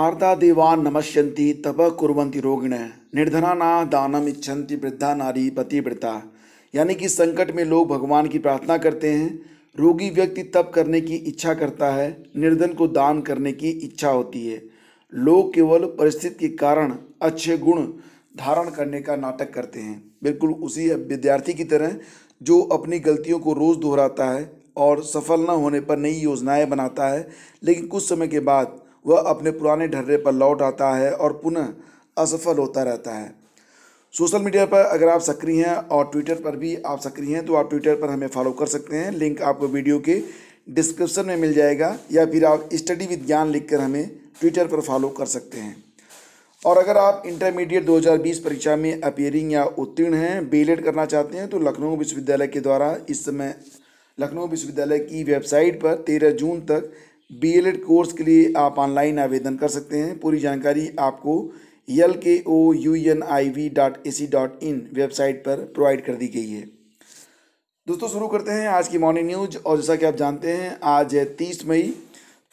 आर्दा देवा नमश्यन्ति तप कुरवंती रोगिण निर्धना ना दानम इच्छन्ति वृद्धा नारी वृद्धा यानी कि संकट में लोग भगवान की प्रार्थना करते हैं रोगी व्यक्ति तप करने की इच्छा करता है निर्धन को दान करने की इच्छा होती है लोग केवल परिस्थिति के कारण अच्छे गुण धारण करने का नाटक करते हैं बिल्कुल उसी विद्यार्थी की तरह जो अपनी गलतियों को रोज़ दोहराता है और सफल न होने पर नई योजनाएं बनाता है लेकिन कुछ समय के बाद वह अपने पुराने ढर्रे पर लौट आता है और पुनः असफल होता रहता है सोशल मीडिया पर अगर आप सक्रिय हैं और ट्विटर पर भी आप सक्रिय हैं तो आप ट्विटर पर हमें फॉलो कर सकते हैं लिंक आपको वीडियो के डिस्क्रिप्शन में मिल जाएगा या फिर आप स्टडी विद ज्ञान लिखकर हमें ट्विटर पर फॉलो कर सकते हैं और अगर आप इंटरमीडिएट 2020 परीक्षा में अपेयरिंग या उत्तीर्ण हैं बीएलएड e करना चाहते हैं तो लखनऊ विश्वविद्यालय के द्वारा इस समय लखनऊ विश्वविद्यालय की वेबसाइट पर तेरह जून तक बीएलएड कोर्स के लिए आप ऑनलाइन आवेदन कर सकते हैं पूरी जानकारी आपको L K O U N I V dot A C dot in website पर प्रोवाइड कर दी गई है दोस्तों शुरू करते हैं आज की मॉर्निंग न्यूज और जैसा कि आप जानते हैं आज है तीस मई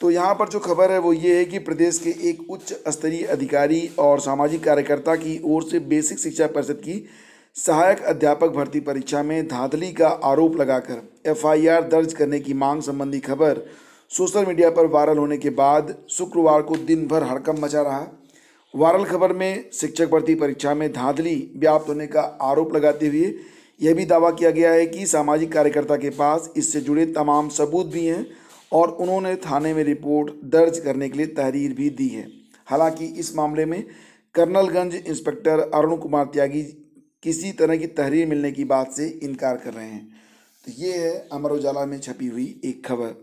तो यहाँ पर जो खबर है वो ये है कि प्रदेश के एक उच्च स्तरीय अधिकारी और सामाजिक कार्यकर्ता की ओर से बेसिक शिक्षा परिषद की सहायक अध्यापक भर्ती परीक्षा में धांधली का आरोप लगाकर एफआईआर दर्ज करने की मांग संबंधी खबर सोशल मीडिया पर वायरल होने के बाद शुक्रवार को दिन भर हड़कम मचा रहा वायरल खबर में शिक्षक भर्ती परीक्षा में धांधली व्याप्त होने का आरोप लगाते हुए यह भी दावा किया गया है कि सामाजिक कार्यकर्ता के पास इससे जुड़े तमाम सबूत भी हैं और उन्होंने थाने में रिपोर्ट दर्ज करने के लिए तहरीर भी दी है हालांकि इस मामले में कर्नलगंज इंस्पेक्टर अरुण कुमार त्यागी किसी तरह की तहरीर मिलने की बात से इनकार कर रहे हैं तो ये है अमर उजाला में छपी हुई एक खबर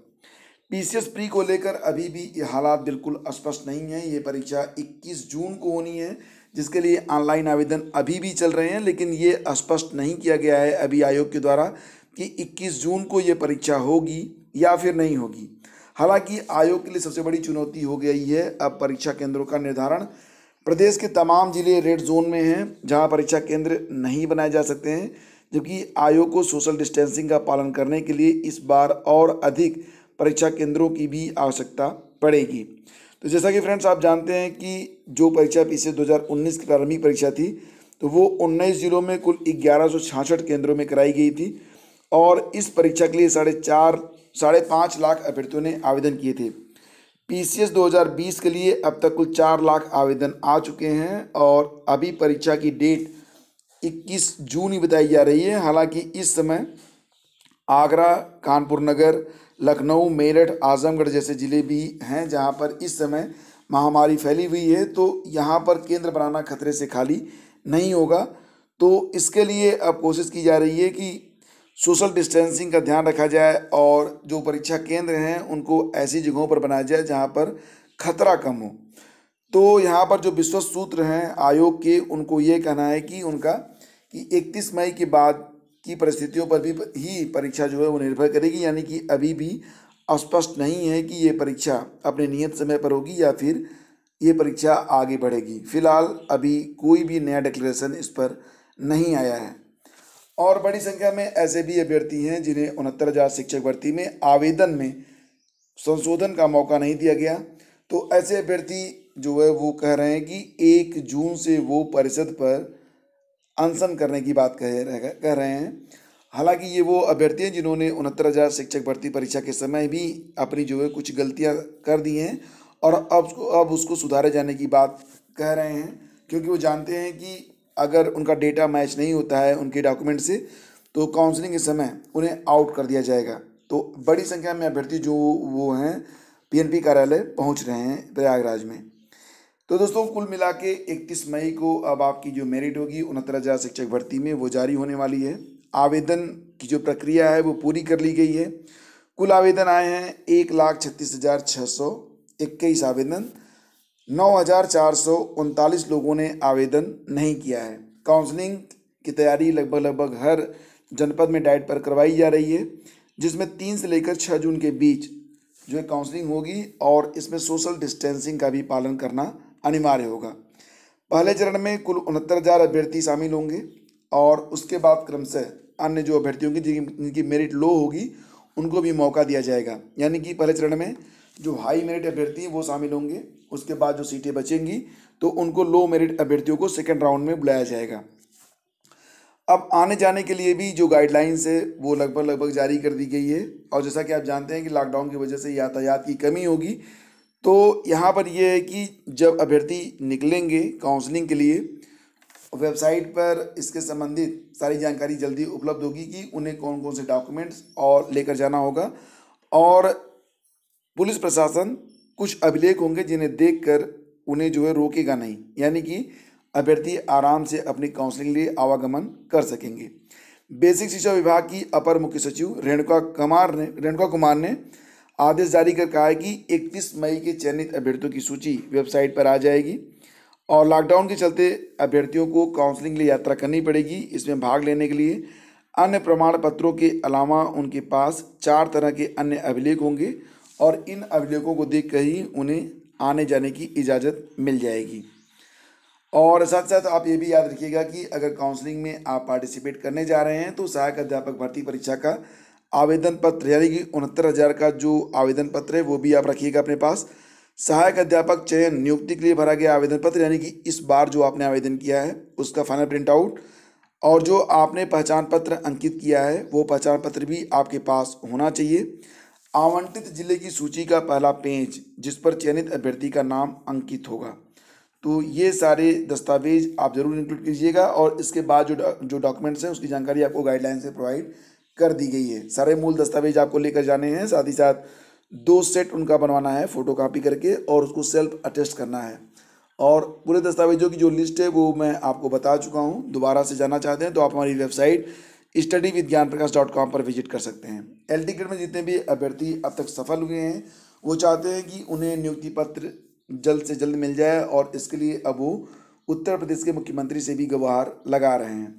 पीसीएस प्री को लेकर अभी भी ये हालात बिल्कुल स्पष्ट नहीं है ये परीक्षा 21 जून को होनी है जिसके लिए ऑनलाइन आवेदन अभी भी चल रहे हैं लेकिन ये स्पष्ट नहीं किया गया है अभी आयोग के द्वारा कि 21 जून को ये परीक्षा होगी या फिर नहीं होगी हालांकि आयोग के लिए सबसे बड़ी चुनौती हो गई है अब परीक्षा केंद्रों का निर्धारण प्रदेश के तमाम जिले रेड जोन में हैं जहाँ परीक्षा केंद्र नहीं बनाए जा सकते हैं जबकि आयोग को सोशल डिस्टेंसिंग का पालन करने के लिए इस बार और अधिक परीक्षा केंद्रों की भी आवश्यकता पड़ेगी तो जैसा कि फ्रेंड्स आप जानते हैं कि जो परीक्षा पीछे 2019 की प्रारंभिक परीक्षा थी तो वो 19 जिलों में कुल ग्यारह केंद्रों में कराई गई थी और इस परीक्षा के लिए साढ़े चार साढ़े पाँच लाख अभ्यर्थियों ने आवेदन किए थे पीसीएस 2020 के लिए अब तक कुल चार लाख आवेदन आ चुके हैं और अभी परीक्षा की डेट 21 जून ही बताई जा रही है हालांकि इस समय आगरा कानपुर नगर लखनऊ मेरठ आजमगढ़ जैसे ज़िले भी हैं जहाँ पर इस समय महामारी फैली हुई है तो यहाँ पर केंद्र बनाना खतरे से खाली नहीं होगा तो इसके लिए अब कोशिश की जा रही है कि सोशल डिस्टेंसिंग का ध्यान रखा जाए और जो परीक्षा केंद्र हैं उनको ऐसी जगहों पर बनाया जाए जहाँ पर खतरा कम हो तो यहाँ पर जो विश्वस्त सूत्र हैं आयोग के उनको ये कहना है कि उनका कि 31 मई के बाद की परिस्थितियों पर भी ही परीक्षा जो है वो निर्भर करेगी यानी कि अभी भी स्पष्ट नहीं है कि ये परीक्षा अपने नियत समय पर होगी या फिर ये परीक्षा आगे बढ़ेगी फिलहाल अभी कोई भी नया डिक्लेरेशन इस पर नहीं आया है और बड़ी संख्या में ऐसे भी अभ्यर्थी हैं जिन्हें उनहत्तर हज़ार शिक्षक भर्ती में आवेदन में संशोधन का मौका नहीं दिया गया तो ऐसे अभ्यर्थी जो है वो कह रहे हैं कि एक जून से वो परिषद पर अनशन करने की बात कह रहे कह रहे हैं हालांकि ये वो अभ्यर्थी हैं जिन्होंने उनहत्तर हज़ार शिक्षक भर्ती परीक्षा के समय भी अपनी जो है कुछ गलतियां कर दी हैं और अब अब उसको सुधारे जाने की बात कह रहे हैं क्योंकि वो जानते हैं कि अगर उनका डेटा मैच नहीं होता है उनके डॉक्यूमेंट से तो काउंसलिंग के समय उन्हें आउट कर दिया जाएगा तो बड़ी संख्या में अभ्यर्थी जो वो हैं पी कार्यालय पहुँच रहे हैं प्रयागराज में तो दोस्तों कुल मिला के इकतीस मई को अब आपकी जो मेरिट होगी उनहत्तर हज़ार शिक्षक भर्ती में वो जारी होने वाली है आवेदन की जो प्रक्रिया है वो पूरी कर ली गई है कुल आवेदन आए हैं एक लाख छत्तीस हज़ार छः सौ इक्कीस आवेदन नौ हज़ार चार सौ उनतालीस लोगों ने आवेदन नहीं किया है काउंसलिंग की तैयारी लगभग लगभग हर जनपद में डाइट पर करवाई जा रही है जिसमें तीन से लेकर छः जून के बीच जो है काउंसलिंग होगी और इसमें सोशल डिस्टेंसिंग का भी पालन करना अनिवार्य होगा पहले चरण में कुल उनहत्तर हज़ार अभ्यर्थी शामिल होंगे और उसके बाद क्रमशः अन्य जो अभ्यर्थियों होंगे जिनकी मेरिट लो होगी उनको भी मौका दिया जाएगा यानी कि पहले चरण में जो हाई मेरिट अभ्यर्थी हैं वो शामिल होंगे उसके बाद जो सीटें बचेंगी तो उनको लो मेरिट अभ्यर्थियों को सेकेंड राउंड में बुलाया जाएगा अब आने जाने के लिए भी जो गाइडलाइंस है वो लगभग लगभग जारी कर दी गई है और जैसा कि आप जानते हैं कि लॉकडाउन की वजह से यातायात की कमी होगी तो यहाँ पर यह है कि जब अभ्यर्थी निकलेंगे काउंसलिंग के लिए वेबसाइट पर इसके संबंधित सारी जानकारी जल्दी उपलब्ध होगी कि उन्हें कौन कौन से डॉक्यूमेंट्स और लेकर जाना होगा और पुलिस प्रशासन कुछ अभिलेख होंगे जिन्हें देखकर उन्हें जो है रोकेगा नहीं यानी कि अभ्यर्थी आराम से अपनी काउंसलिंग के लिए आवागमन कर सकेंगे बेसिक शिक्षा विभाग की अपर मुख्य सचिव रेणुका कुमार ने रेणुका कुमार ने आदेश जारी कर कहा है कि इकतीस मई के चयनित अभ्यर्थियों की सूची वेबसाइट पर आ जाएगी और लॉकडाउन के चलते अभ्यर्थियों को काउंसलिंग के लिए यात्रा करनी पड़ेगी इसमें भाग लेने के लिए अन्य प्रमाण पत्रों के अलावा उनके पास चार तरह के अन्य अभिलेख होंगे और इन अभिलेखों को देख कर ही उन्हें आने जाने की इजाज़त मिल जाएगी और साथ साथ आप ये भी याद रखिएगा कि अगर काउंसलिंग में आप पार्टिसिपेट करने जा रहे हैं तो सहायक अध्यापक भर्ती परीक्षा का आवेदन पत्र यानी कि उनहत्तर हज़ार का जो आवेदन पत्र है वो भी आप रखिएगा अपने पास सहायक अध्यापक चयन नियुक्ति के लिए भरा गया आवेदन पत्र यानी कि इस बार जो आपने आवेदन किया है उसका फाइनल प्रिंट आउट और जो आपने पहचान पत्र अंकित किया है वो पहचान पत्र भी आपके पास होना चाहिए आवंटित जिले की सूची का पहला पेज जिस पर चयनित अभ्यर्थी का नाम अंकित होगा तो ये सारे दस्तावेज आप ज़रूर इंक्लूड कीजिएगा और इसके बाद जो डॉक्यूमेंट्स हैं उसकी जानकारी आपको गाइडलाइन से प्रोवाइड कर दी गई है सारे मूल दस्तावेज आपको लेकर जाने हैं साथ ही साथ दो सेट उनका बनवाना है फोटो कापी करके और उसको सेल्फ अटेस्ट करना है और पूरे दस्तावेजों की जो लिस्ट है वो मैं आपको बता चुका हूँ दोबारा से जाना चाहते हैं तो आप हमारी website study with Gyan Prakash dot com पर विजिट कर सकते हैं एल टी में जितने भी अभ्यर्थी अब तक सफल हुए हैं वो चाहते हैं कि उन्हें नियुक्ति पत्र जल्द से जल्द मिल जाए और इसके लिए अब वो उत्तर प्रदेश के मुख्यमंत्री से भी गवाहार लगा रहे हैं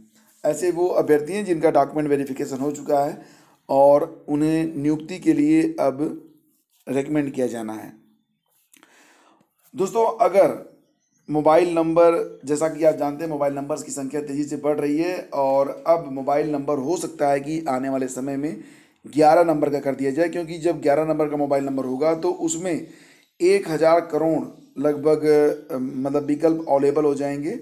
ऐसे वो अभ्यर्थी हैं जिनका डॉक्यूमेंट वेरिफिकेशन हो चुका है और उन्हें नियुक्ति के लिए अब रिकमेंड किया जाना है दोस्तों अगर मोबाइल नंबर जैसा कि आप जानते हैं मोबाइल नंबर्स की संख्या तेज़ी से बढ़ रही है और अब मोबाइल नंबर हो सकता है कि आने वाले समय में ग्यारह नंबर का कर दिया जाए क्योंकि जब ग्यारह नंबर का मोबाइल नंबर होगा तो उसमें एक हज़ार करोड़ लगभग मतलब विकल्प अवेलेबल हो जाएंगे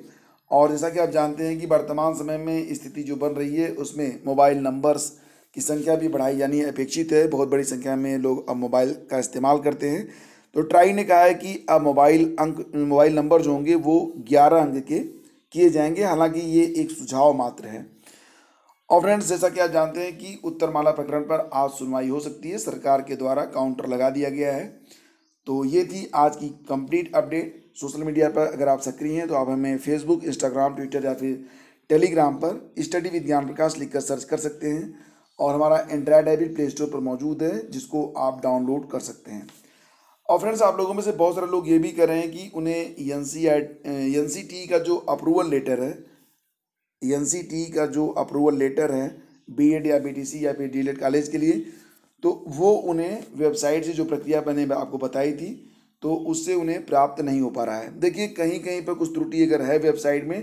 और जैसा कि आप जानते हैं कि वर्तमान समय में स्थिति जो बन रही है उसमें मोबाइल नंबर्स की संख्या भी बढ़ाई जानी अपेक्षित है बहुत बड़ी संख्या में लोग अब मोबाइल का इस्तेमाल करते हैं तो ट्राई ने कहा है कि अब मोबाइल अंक मोबाइल नंबर जो होंगे वो ग्यारह अंक के किए जाएंगे हालांकि ये एक सुझाव मात्र है और फ्रेंड्स जैसा कि आप जानते हैं कि उत्तरमाला प्रकरण पर आज सुनवाई हो सकती है सरकार के द्वारा काउंटर लगा दिया गया है तो ये थी आज की कंप्लीट अपडेट सोशल मीडिया पर अगर आप सक्रिय हैं तो आप हमें फेसबुक इंस्टाग्राम ट्विटर या फिर टेलीग्राम पर स्टडी विद ज्ञान प्रकाश लिखकर सर्च कर सकते हैं और हमारा एंड्राइड ऐप भी प्ले स्टोर पर मौजूद है जिसको आप डाउनलोड कर सकते हैं और फ्रेंड्स आप लोगों में से बहुत सारे लोग ये भी कर रहे हैं कि उन्हें N C N C T का जो अप्रूवल लेटर है एन सी टी का जो अप्रूवल लेटर है बी एड या बी टी सी या फिर डी एड कॉलेज के लिए तो वो उन्हें वेबसाइट से जो प्रक्रिया मैंने आपको बताई थी तो उससे उन्हें प्राप्त नहीं हो पा रहा है देखिए कहीं कहीं पर कुछ त्रुटि अगर है वेबसाइट में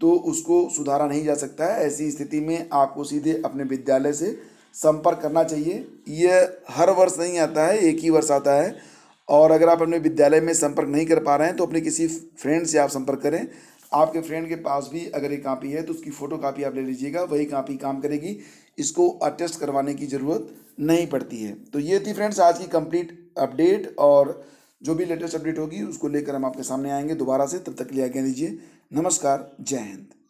तो उसको सुधारा नहीं जा सकता है ऐसी स्थिति में आपको सीधे अपने विद्यालय से संपर्क करना चाहिए यह हर वर्ष नहीं आता है एक ही वर्ष आता है और अगर आप अपने विद्यालय में संपर्क नहीं कर पा रहे हैं तो अपने किसी फ्रेंड से आप संपर्क करें आपके फ्रेंड के पास भी अगर ये कापी है तो उसकी फ़ोटो कापी आप ले लीजिएगा वही कापी काम करेगी इसको अटेस्ट करवाने की ज़रूरत नहीं पड़ती है तो ये थी फ्रेंड्स आज की कंप्लीट अपडेट और जो भी लेटेस्ट अपडेट होगी उसको लेकर हम आपके सामने आएंगे दोबारा से तब तक के लिए आज्ञा दीजिए नमस्कार जय हिंद